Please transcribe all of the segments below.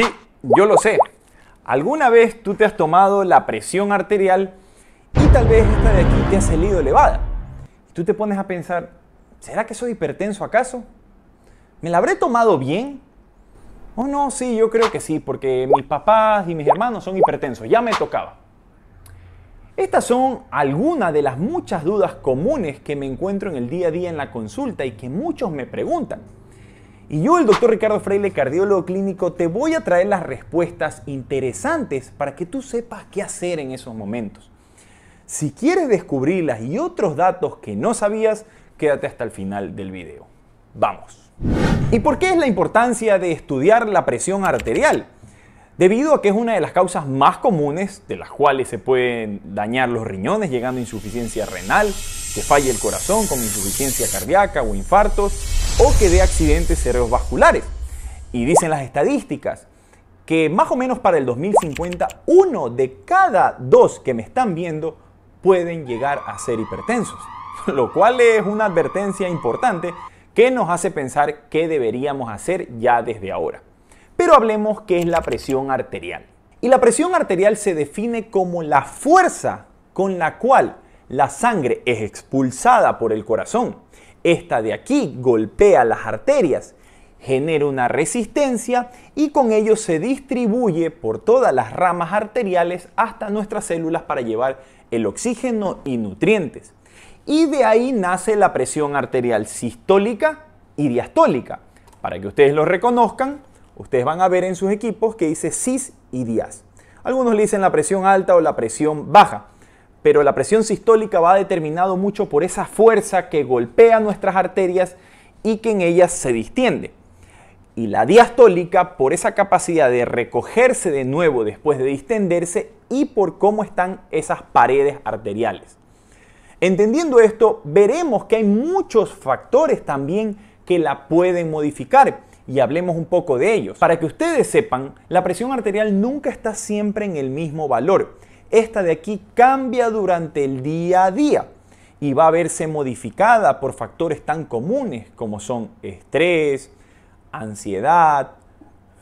Sí, yo lo sé. ¿Alguna vez tú te has tomado la presión arterial y tal vez esta de aquí te ha salido elevada? Tú te pones a pensar, ¿será que soy hipertenso acaso? ¿Me la habré tomado bien? O oh, no, sí, yo creo que sí, porque mis papás y mis hermanos son hipertensos, ya me tocaba. Estas son algunas de las muchas dudas comunes que me encuentro en el día a día en la consulta y que muchos me preguntan. Y yo, el doctor Ricardo Freile, cardiólogo clínico, te voy a traer las respuestas interesantes para que tú sepas qué hacer en esos momentos. Si quieres descubrirlas y otros datos que no sabías, quédate hasta el final del video. Vamos. ¿Y por qué es la importancia de estudiar la presión arterial? Debido a que es una de las causas más comunes de las cuales se pueden dañar los riñones llegando a insuficiencia renal, que falle el corazón con insuficiencia cardíaca o infartos, o que de accidentes cerebrovasculares. Y dicen las estadísticas que más o menos para el 2050, uno de cada dos que me están viendo pueden llegar a ser hipertensos, lo cual es una advertencia importante que nos hace pensar qué deberíamos hacer ya desde ahora. Pero hablemos que es la presión arterial. Y la presión arterial se define como la fuerza con la cual la sangre es expulsada por el corazón esta de aquí golpea las arterias, genera una resistencia y con ello se distribuye por todas las ramas arteriales hasta nuestras células para llevar el oxígeno y nutrientes. Y de ahí nace la presión arterial sistólica y diastólica. Para que ustedes lo reconozcan, ustedes van a ver en sus equipos que dice cis y dias. Algunos le dicen la presión alta o la presión baja pero la presión sistólica va determinado mucho por esa fuerza que golpea nuestras arterias y que en ellas se distiende. Y la diastólica por esa capacidad de recogerse de nuevo después de distenderse y por cómo están esas paredes arteriales. Entendiendo esto, veremos que hay muchos factores también que la pueden modificar y hablemos un poco de ellos. Para que ustedes sepan, la presión arterial nunca está siempre en el mismo valor esta de aquí cambia durante el día a día y va a verse modificada por factores tan comunes como son estrés, ansiedad,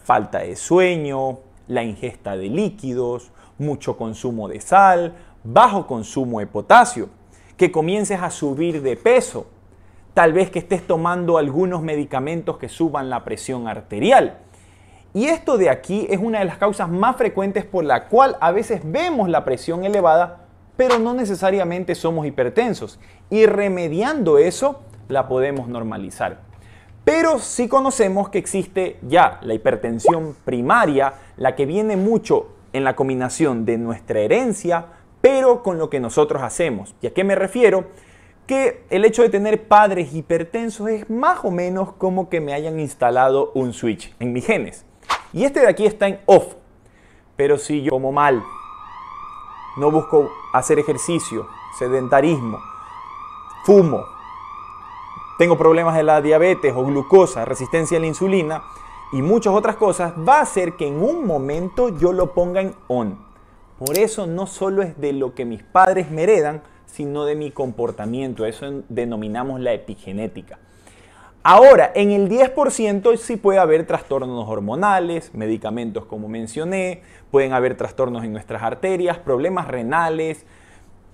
falta de sueño, la ingesta de líquidos, mucho consumo de sal, bajo consumo de potasio, que comiences a subir de peso, tal vez que estés tomando algunos medicamentos que suban la presión arterial y esto de aquí es una de las causas más frecuentes por la cual a veces vemos la presión elevada, pero no necesariamente somos hipertensos. Y remediando eso, la podemos normalizar. Pero sí conocemos que existe ya la hipertensión primaria, la que viene mucho en la combinación de nuestra herencia, pero con lo que nosotros hacemos. ¿Y a qué me refiero? que el hecho de tener padres hipertensos es más o menos como que me hayan instalado un switch en mis genes. Y este de aquí está en off. Pero si yo como mal, no busco hacer ejercicio, sedentarismo, fumo, tengo problemas de la diabetes o glucosa, resistencia a la insulina y muchas otras cosas, va a ser que en un momento yo lo ponga en on. Por eso no solo es de lo que mis padres me heredan, sino de mi comportamiento. Eso denominamos la epigenética. Ahora, en el 10% sí puede haber trastornos hormonales, medicamentos como mencioné, pueden haber trastornos en nuestras arterias, problemas renales.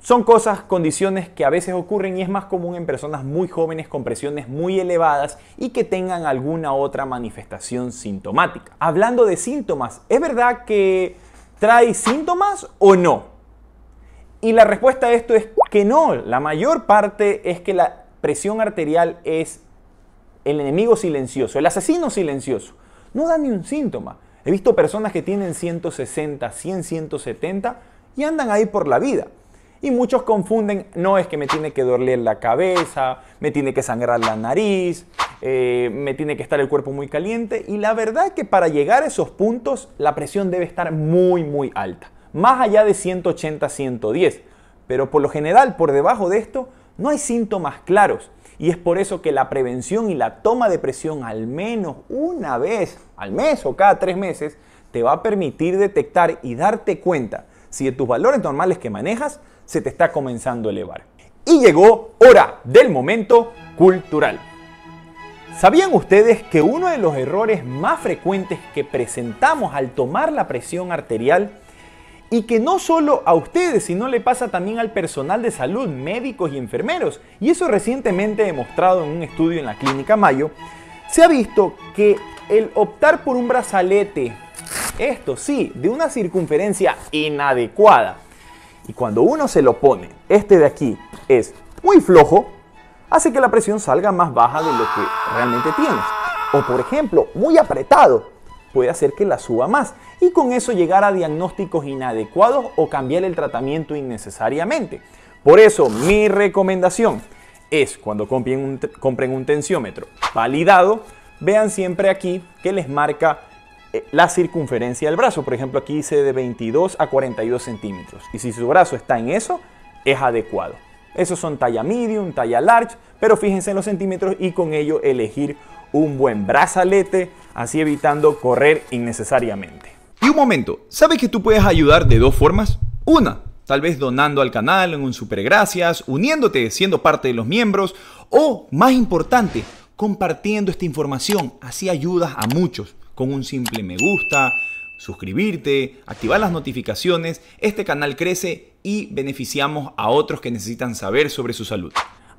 Son cosas, condiciones que a veces ocurren y es más común en personas muy jóvenes con presiones muy elevadas y que tengan alguna otra manifestación sintomática. Hablando de síntomas, ¿es verdad que trae síntomas o no? Y la respuesta a esto es que no. La mayor parte es que la presión arterial es el enemigo silencioso, el asesino silencioso. No da ni un síntoma. He visto personas que tienen 160, 100, 170 y andan ahí por la vida. Y muchos confunden, no es que me tiene que doler la cabeza, me tiene que sangrar la nariz, eh, me tiene que estar el cuerpo muy caliente. Y la verdad es que para llegar a esos puntos la presión debe estar muy, muy alta. Más allá de 180, 110. Pero por lo general, por debajo de esto, no hay síntomas claros. Y es por eso que la prevención y la toma de presión al menos una vez al mes o cada tres meses te va a permitir detectar y darte cuenta si de tus valores normales que manejas se te está comenzando a elevar. Y llegó hora del momento cultural. ¿Sabían ustedes que uno de los errores más frecuentes que presentamos al tomar la presión arterial y que no solo a ustedes, sino le pasa también al personal de salud, médicos y enfermeros. Y eso recientemente demostrado en un estudio en la Clínica Mayo, se ha visto que el optar por un brazalete, esto sí, de una circunferencia inadecuada, y cuando uno se lo pone, este de aquí es muy flojo, hace que la presión salga más baja de lo que realmente tienes. O por ejemplo, muy apretado, puede hacer que la suba más y con eso llegar a diagnósticos inadecuados o cambiar el tratamiento innecesariamente. Por eso mi recomendación es cuando compren un, compren un tensiómetro validado, vean siempre aquí que les marca eh, la circunferencia del brazo. Por ejemplo, aquí dice de 22 a 42 centímetros. Y si su brazo está en eso, es adecuado. Esos son talla medium, talla large, pero fíjense en los centímetros y con ello elegir un buen brazalete, así evitando correr innecesariamente. Y un momento, ¿sabes que tú puedes ayudar de dos formas? Una, tal vez donando al canal en un super gracias uniéndote siendo parte de los miembros o, más importante, compartiendo esta información. Así ayudas a muchos con un simple me gusta, suscribirte, activar las notificaciones, este canal crece y beneficiamos a otros que necesitan saber sobre su salud.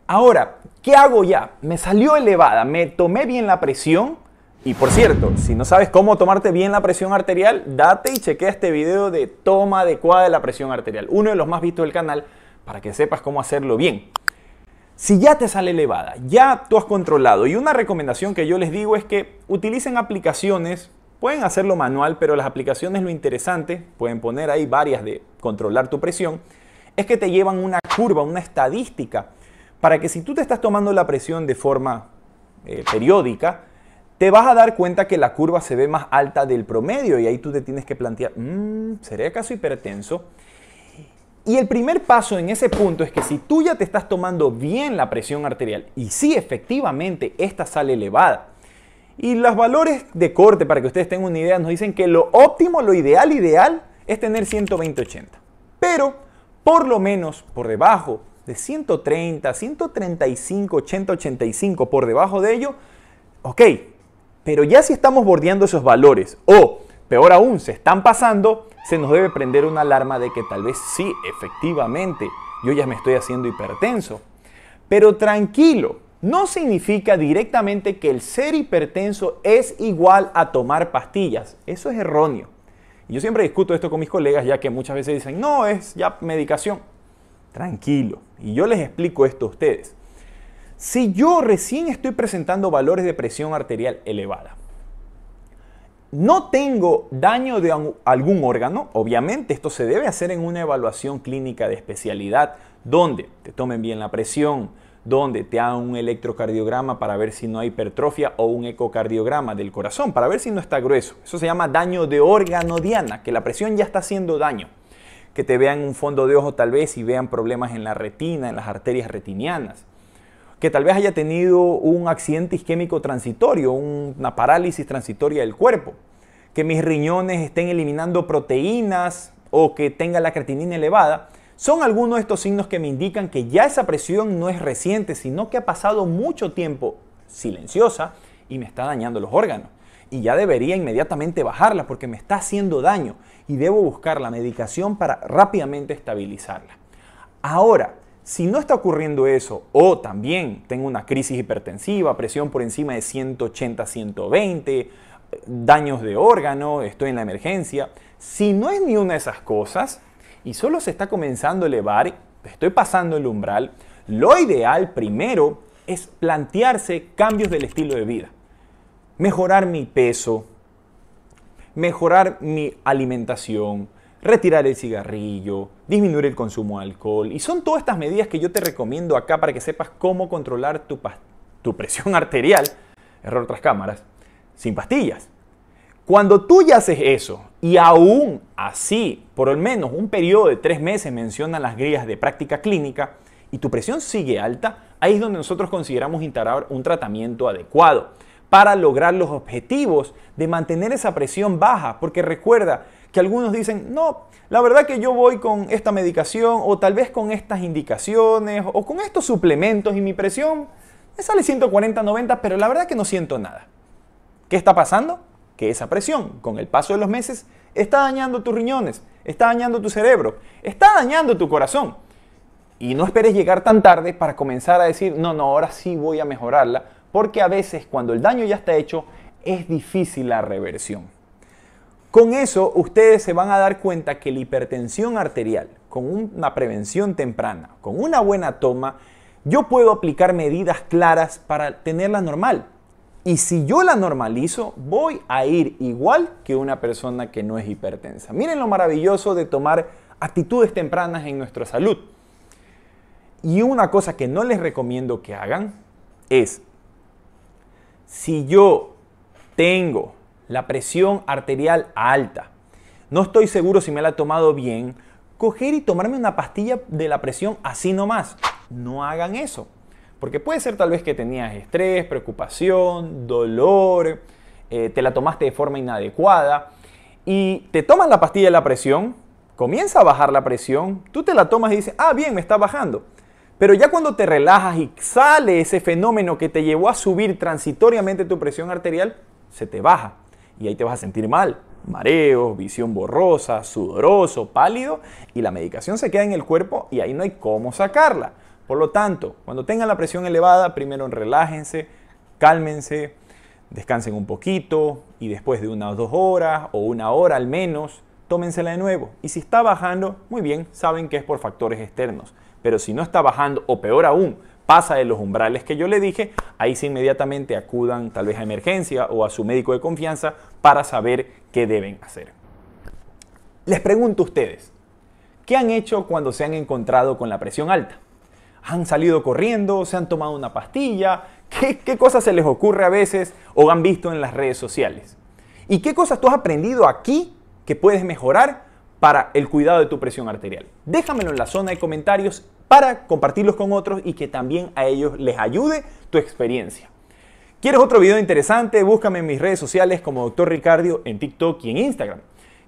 Ahora, ¿qué hago ya? Me salió elevada, me tomé bien la presión. Y por cierto, si no sabes cómo tomarte bien la presión arterial, date y chequea este video de toma adecuada de la presión arterial, uno de los más vistos del canal, para que sepas cómo hacerlo bien. Si ya te sale elevada, ya tú has controlado y una recomendación que yo les digo es que utilicen aplicaciones Pueden hacerlo manual, pero las aplicaciones lo interesante, pueden poner ahí varias de controlar tu presión, es que te llevan una curva, una estadística, para que si tú te estás tomando la presión de forma eh, periódica, te vas a dar cuenta que la curva se ve más alta del promedio y ahí tú te tienes que plantear, mm, ¿sería caso hipertenso? Y el primer paso en ese punto es que si tú ya te estás tomando bien la presión arterial y si efectivamente esta sale elevada, y los valores de corte, para que ustedes tengan una idea, nos dicen que lo óptimo, lo ideal, ideal es tener 120-80. Pero por lo menos por debajo de 130, 135, 80, 85, por debajo de ello, ok, pero ya si estamos bordeando esos valores o, peor aún, se están pasando, se nos debe prender una alarma de que tal vez sí, efectivamente, yo ya me estoy haciendo hipertenso. Pero tranquilo, no significa directamente que el ser hipertenso es igual a tomar pastillas. Eso es erróneo. yo siempre discuto esto con mis colegas, ya que muchas veces dicen, no, es ya medicación. Tranquilo. Y yo les explico esto a ustedes. Si yo recién estoy presentando valores de presión arterial elevada, no tengo daño de algún órgano, obviamente esto se debe hacer en una evaluación clínica de especialidad, donde te tomen bien la presión, donde te hagan un electrocardiograma para ver si no hay hipertrofia o un ecocardiograma del corazón para ver si no está grueso. Eso se llama daño de órgano diana, que la presión ya está haciendo daño. Que te vean un fondo de ojo tal vez y vean problemas en la retina, en las arterias retinianas que tal vez haya tenido un accidente isquémico transitorio, una parálisis transitoria del cuerpo, que mis riñones estén eliminando proteínas o que tenga la creatinina elevada, son algunos de estos signos que me indican que ya esa presión no es reciente, sino que ha pasado mucho tiempo silenciosa y me está dañando los órganos. Y ya debería inmediatamente bajarla porque me está haciendo daño y debo buscar la medicación para rápidamente estabilizarla. Ahora, si no está ocurriendo eso, o también tengo una crisis hipertensiva, presión por encima de 180, 120, eh, daños de órgano, estoy en la emergencia, si no es ni una de esas cosas, y solo se está comenzando a elevar, estoy pasando el umbral, lo ideal primero es plantearse cambios del estilo de vida. Mejorar mi peso, mejorar mi alimentación, retirar el cigarrillo, disminuir el consumo de alcohol. Y son todas estas medidas que yo te recomiendo acá para que sepas cómo controlar tu, presión arterial, error tras cámaras, sin pastillas. Cuando tú ya haces eso y aún así, por al menos un periodo de tres meses mencionan las guías de práctica clínica y tu presión sigue alta, ahí es donde nosotros consideramos instalar un tratamiento adecuado para lograr los objetivos de mantener esa presión baja, porque recuerda que algunos dicen, no, la verdad que yo voy con esta medicación o tal vez con estas indicaciones o con estos suplementos y mi presión me sale 140, 90, pero la verdad que no siento nada. ¿Qué está pasando? que esa presión, con el paso de los meses, está dañando tus riñones, está dañando tu cerebro, está dañando tu corazón. Y no esperes llegar tan tarde para comenzar a decir, no, no, ahora sí voy a mejorarla, porque a veces cuando el daño ya está hecho, es difícil la reversión. Con eso ustedes se van a dar cuenta que la hipertensión arterial, con una prevención temprana, con una buena toma, yo puedo aplicar medidas claras para tenerla normal. Y si yo la normalizo, voy a ir igual que una persona que no es hipertensa. Miren lo maravilloso de tomar actitudes tempranas en nuestra salud. Y una cosa que no les recomiendo que hagan es, si yo tengo la presión arterial alta, no estoy seguro si me la he tomado bien, coger y tomarme una pastilla de la presión así nomás. No hagan eso. Porque puede ser tal vez que tenías estrés, preocupación, dolor, eh, te la tomaste de forma inadecuada y te tomas la pastilla de la presión, comienza a bajar la presión, tú te la tomas y dices, ah, bien, me está bajando. Pero ya cuando te relajas y sale ese fenómeno que te llevó a subir transitoriamente tu presión arterial, se te baja y ahí te vas a sentir mal. Mareos, visión borrosa, sudoroso, pálido y la medicación se queda en el cuerpo y ahí no hay cómo sacarla. Por lo tanto, cuando tengan la presión elevada, primero relájense, cálmense, descansen un poquito y después de unas dos horas o una hora al menos, tómensela de nuevo. Y si está bajando, muy bien, saben que es por factores externos. Pero si no está bajando, o peor aún, pasa de los umbrales que yo le dije, ahí sí inmediatamente acudan tal vez a emergencia o a su médico de confianza para saber qué deben hacer. Les pregunto a ustedes, ¿qué han hecho cuando se han encontrado con la presión alta? han salido corriendo, se han tomado una pastilla, ¿Qué, cosas se les ocurre a veces o han visto en las redes sociales? ¿Y qué cosas tú has aprendido aquí que puedes mejorar para el cuidado de tu presión arterial? Déjamelo en la zona de comentarios para compartirlos con otros y que también a ellos les ayude tu experiencia. ¿Quieres otro video interesante? Búscame en mis redes sociales como Dr. Ricardio en TikTok y en Instagram.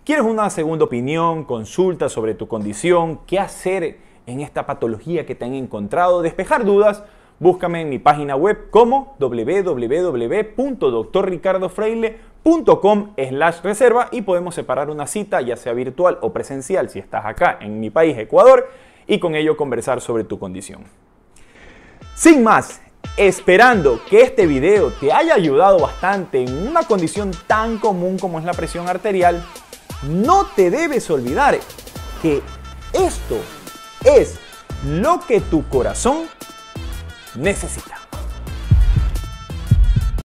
¿Quieres una segunda opinión, consulta sobre tu condición, qué hacer en esta patología que te han encontrado, despejar dudas, búscame en mi página web como www.doctorricardofreile.com slash reserva y podemos separar una cita, ya sea virtual o presencial, si estás acá en mi país, Ecuador, y con ello conversar sobre tu condición. Sin más, esperando que este video te haya ayudado bastante en una condición tan común como es la presión arterial, no te debes olvidar que esto es lo que tu corazón necesita.